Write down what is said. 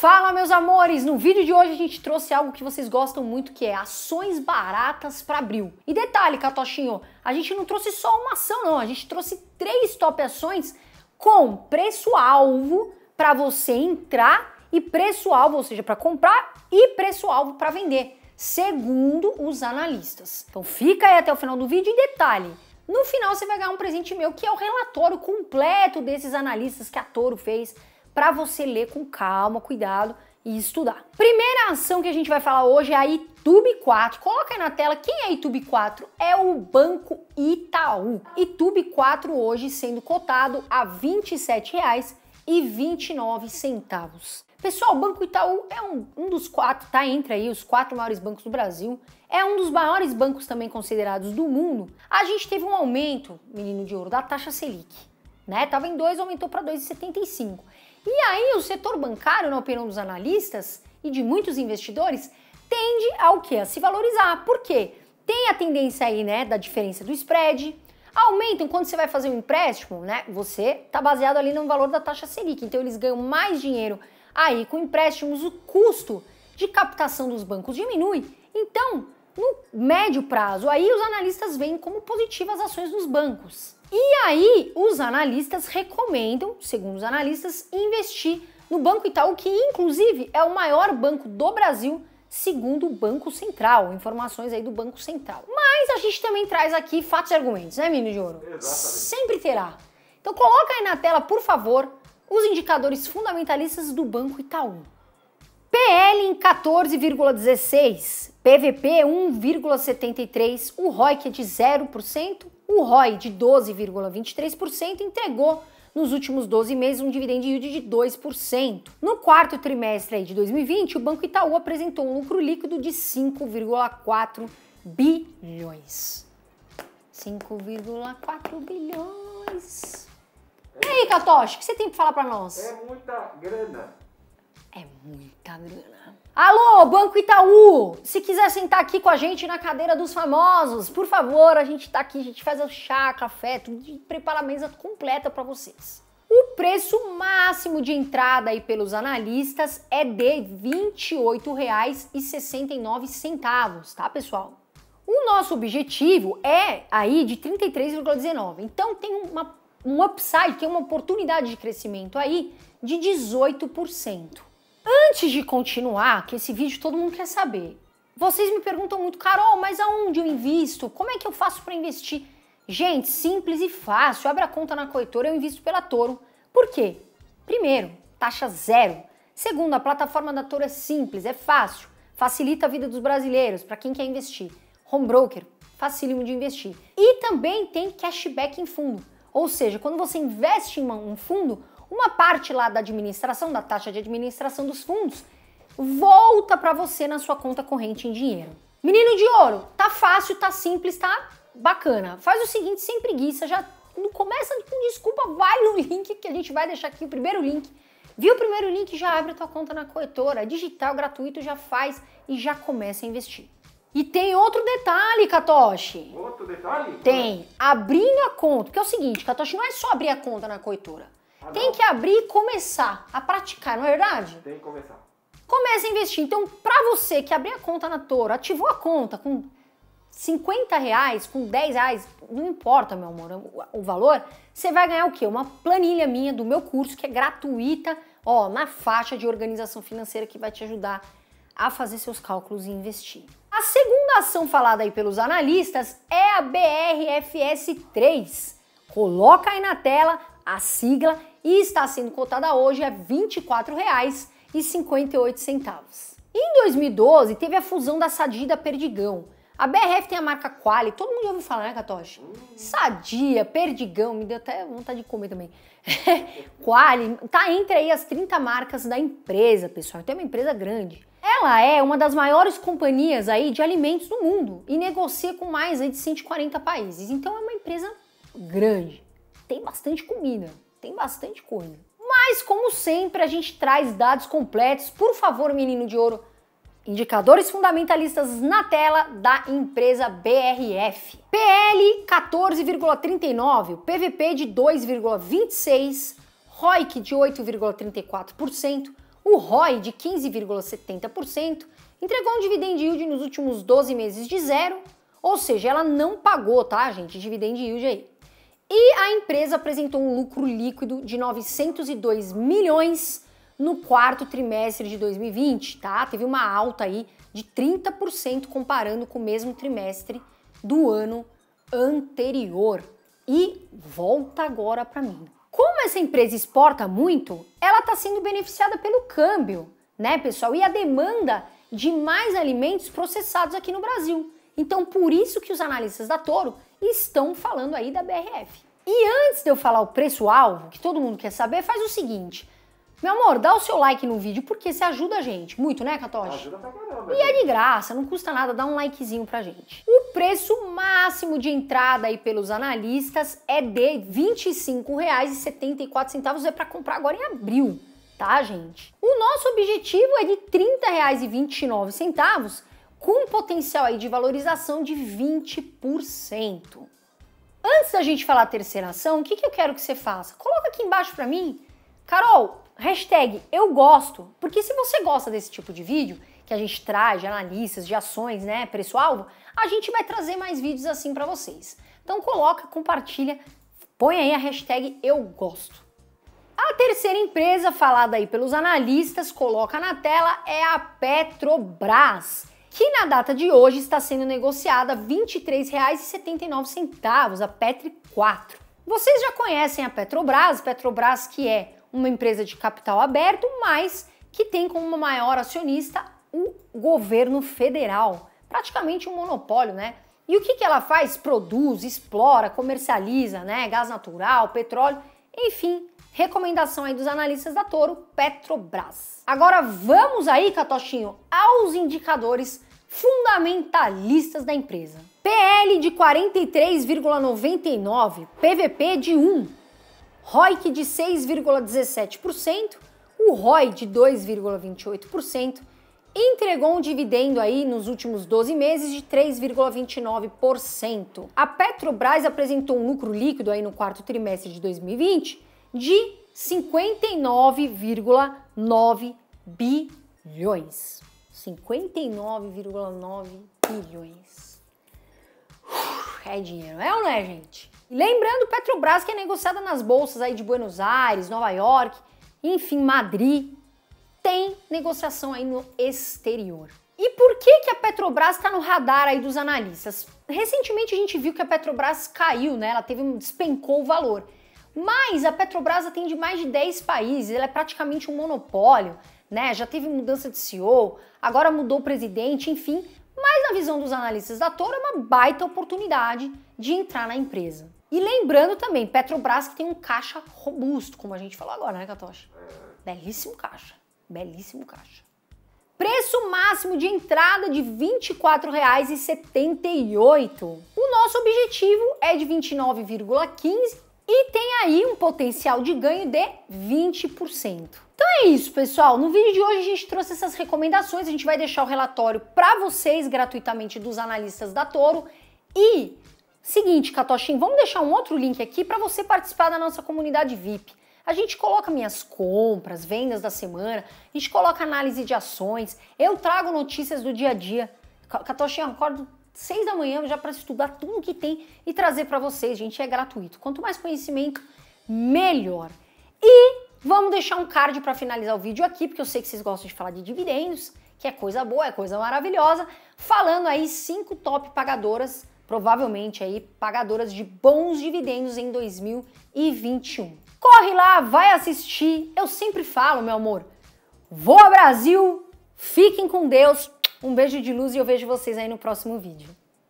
Fala meus amores, no vídeo de hoje a gente trouxe algo que vocês gostam muito, que é ações baratas para abril. E detalhe, Catochinho, a gente não trouxe só uma ação não, a gente trouxe três top ações com preço alvo para você entrar e preço alvo, ou seja, para comprar e preço alvo para vender, segundo os analistas. Então fica aí até o final do vídeo e detalhe, no final você vai ganhar um presente meu que é o relatório completo desses analistas que a Toro fez para você ler com calma, cuidado e estudar. Primeira ação que a gente vai falar hoje é a Itube 4. Coloca aí na tela quem é a Itube 4? É o Banco Itaú. Itube 4 hoje sendo cotado a R$ 27,29. Pessoal, o Banco Itaú é um, um dos quatro, tá entre aí os quatro maiores bancos do Brasil, é um dos maiores bancos também considerados do mundo. A gente teve um aumento, menino de ouro, da taxa Selic, né? Tava em 2, aumentou para 2,75. E aí, o setor bancário, na opinião dos analistas e de muitos investidores, tende ao que? A se valorizar. Por quê? Tem a tendência aí, né, da diferença do spread. Aumentam quando você vai fazer um empréstimo, né? Você tá baseado ali no valor da taxa Selic. Então eles ganham mais dinheiro aí com empréstimos, o custo de captação dos bancos diminui. Então, no médio prazo, aí os analistas veem como positivas as ações dos bancos. E aí, os analistas recomendam, segundo os analistas, investir no Banco Itaú, que inclusive é o maior banco do Brasil, segundo o Banco Central, informações aí do Banco Central. Mas a gente também traz aqui fatos e argumentos, né, menino de ouro? Exatamente. Sempre terá. Então coloca aí na tela, por favor, os indicadores fundamentalistas do Banco Itaú. PL em 14,16, PVP 1,73, o que é de 0%, o ROI de 12,23% entregou nos últimos 12 meses um dividend yield de 2%. No quarto trimestre de 2020, o Banco Itaú apresentou um lucro líquido de 5,4 bilhões. 5,4 bilhões. E aí, Catoche, o que você tem para falar para nós? É muita grana. É muita grana. Alô, Banco Itaú! Se quiser sentar aqui com a gente na cadeira dos famosos, por favor, a gente tá aqui, a gente faz o chá, café, tudo, prepara a mesa completa para vocês. O preço máximo de entrada aí pelos analistas é de R$ 28,69, tá, pessoal? O nosso objetivo é aí de 33,19. Então tem uma, um upside, tem uma oportunidade de crescimento aí de 18%. Antes de continuar, que esse vídeo todo mundo quer saber. Vocês me perguntam muito, Carol, mas aonde eu invisto? Como é que eu faço para investir? Gente, simples e fácil. Abre a conta na corretora, eu invisto pela Toro. Por quê? Primeiro, taxa zero. Segundo, a plataforma da Toro é simples, é fácil, facilita a vida dos brasileiros, para quem quer investir. Home broker, facílimo de investir. E também tem cashback em fundo. Ou seja, quando você investe em um fundo, uma parte lá da administração, da taxa de administração dos fundos, volta para você na sua conta corrente em dinheiro. Menino de ouro, tá fácil, tá simples, tá bacana. Faz o seguinte, sem preguiça, já começa com desculpa, vai no link que a gente vai deixar aqui o primeiro link. Viu o primeiro link, já abre a tua conta na corretora, digital, gratuito, já faz e já começa a investir. E tem outro detalhe, Katoshi. Outro detalhe? Tem. Abrindo a conta. Porque é o seguinte, Katoshi, não é só abrir a conta na corretora. Ah, Tem que abrir e começar a praticar, não é verdade? Tem que começar. Comece a investir. Então, para você que abriu a conta na Toro, ativou a conta com 50 reais, com 10 reais, não importa, meu amor, o valor, você vai ganhar o quê? Uma planilha minha do meu curso que é gratuita, ó, na faixa de organização financeira que vai te ajudar a fazer seus cálculos e investir. A segunda ação falada aí pelos analistas é a BRFS3. Coloca aí na tela a sigla e está sendo cotada hoje a R$ 24,58. Em 2012, teve a fusão da Sadia e da Perdigão. A BRF tem a marca Quali, todo mundo já ouviu falar, né, Katoshi? Sadia, Perdigão, me deu até vontade de comer também. Quali, tá entre aí as 30 marcas da empresa, pessoal. Tem uma empresa grande. Ela é uma das maiores companhias aí de alimentos do mundo e negocia com mais aí de 140 países. Então é uma empresa grande. Tem bastante comida tem bastante coisa. Mas, como sempre, a gente traz dados completos. Por favor, menino de ouro, indicadores fundamentalistas na tela da empresa BRF. PL 14,39, PVP de 2,26, ROIC de 8,34%, o ROI de 15,70%, entregou um dividend yield nos últimos 12 meses de zero, ou seja, ela não pagou, tá, gente? Dividend yield aí. E a empresa apresentou um lucro líquido de 902 milhões no quarto trimestre de 2020, tá? Teve uma alta aí de 30% comparando com o mesmo trimestre do ano anterior. E volta agora para mim. Como essa empresa exporta muito, ela está sendo beneficiada pelo câmbio, né, pessoal? E a demanda de mais alimentos processados aqui no Brasil. Então, por isso que os analistas da Toro estão falando aí da BRF. E antes de eu falar o preço-alvo, que todo mundo quer saber, faz o seguinte. Meu amor, dá o seu like no vídeo porque você ajuda a gente. Muito, né, Catoche? Ajuda pra caramba. E é de graça, não custa nada dá um likezinho pra gente. O preço máximo de entrada aí pelos analistas é de R$ 25,74. É para comprar agora em abril, tá, gente? O nosso objetivo é de R$ 30,29 com um potencial aí de valorização de 20%. Antes da gente falar a terceira ação, o que, que eu quero que você faça? Coloca aqui embaixo para mim, Carol, hashtag eu gosto, porque se você gosta desse tipo de vídeo, que a gente traz de analistas, de ações, né, preço-alvo, a gente vai trazer mais vídeos assim para vocês. Então coloca, compartilha, põe aí a hashtag eu gosto. A terceira empresa falada aí pelos analistas, coloca na tela, é a Petrobras que na data de hoje está sendo negociada R$ 23,79 a Petri 4. Vocês já conhecem a Petrobras, Petrobras que é uma empresa de capital aberto, mas que tem como maior acionista o governo federal, praticamente um monopólio, né? E o que, que ela faz? Produz, explora, comercializa, né? Gás natural, petróleo, enfim, recomendação aí dos analistas da Toro, Petrobras. Agora vamos aí, Catochinho, aos indicadores fundamentalistas da empresa. PL de 43,99, PVP de 1, ROIC de 6,17%, o ROI de 2,28%, entregou um dividendo aí nos últimos 12 meses de 3,29%. A Petrobras apresentou um lucro líquido aí no quarto trimestre de 2020 de 59,9 bilhões. 59,9 bilhões. É dinheiro, é ou não é, gente? lembrando, Petrobras que é negociada nas bolsas aí de Buenos Aires, Nova York, enfim, Madrid, tem negociação aí no exterior. E por que, que a Petrobras está no radar aí dos analistas? Recentemente a gente viu que a Petrobras caiu, né? Ela teve um despencou o valor. Mas a Petrobras atende mais de 10 países, ela é praticamente um monopólio né? Já teve mudança de CEO, agora mudou o presidente, enfim. Mas na visão dos analistas da Toro é uma baita oportunidade de entrar na empresa. E lembrando também, Petrobras que tem um caixa robusto, como a gente falou agora, né, Catocha? Belíssimo caixa. Belíssimo caixa. Preço máximo de entrada de R$ 24,78. O nosso objetivo é de 29,15 e tem aí um potencial de ganho de 20%. Então é isso, pessoal. No vídeo de hoje a gente trouxe essas recomendações. A gente vai deixar o relatório para vocês gratuitamente dos analistas da Toro. E seguinte, Catochin, vamos deixar um outro link aqui para você participar da nossa comunidade VIP. A gente coloca minhas compras, vendas da semana, a gente coloca análise de ações, eu trago notícias do dia a dia. Catochin, eu acordo seis da manhã já para estudar tudo que tem e trazer para vocês, gente, é gratuito. Quanto mais conhecimento, melhor. E Vamos deixar um card para finalizar o vídeo aqui, porque eu sei que vocês gostam de falar de dividendos, que é coisa boa, é coisa maravilhosa, falando aí cinco top pagadoras, provavelmente aí pagadoras de bons dividendos em 2021. Corre lá, vai assistir. Eu sempre falo, meu amor. Vou ao Brasil, fiquem com Deus. Um beijo de luz e eu vejo vocês aí no próximo vídeo.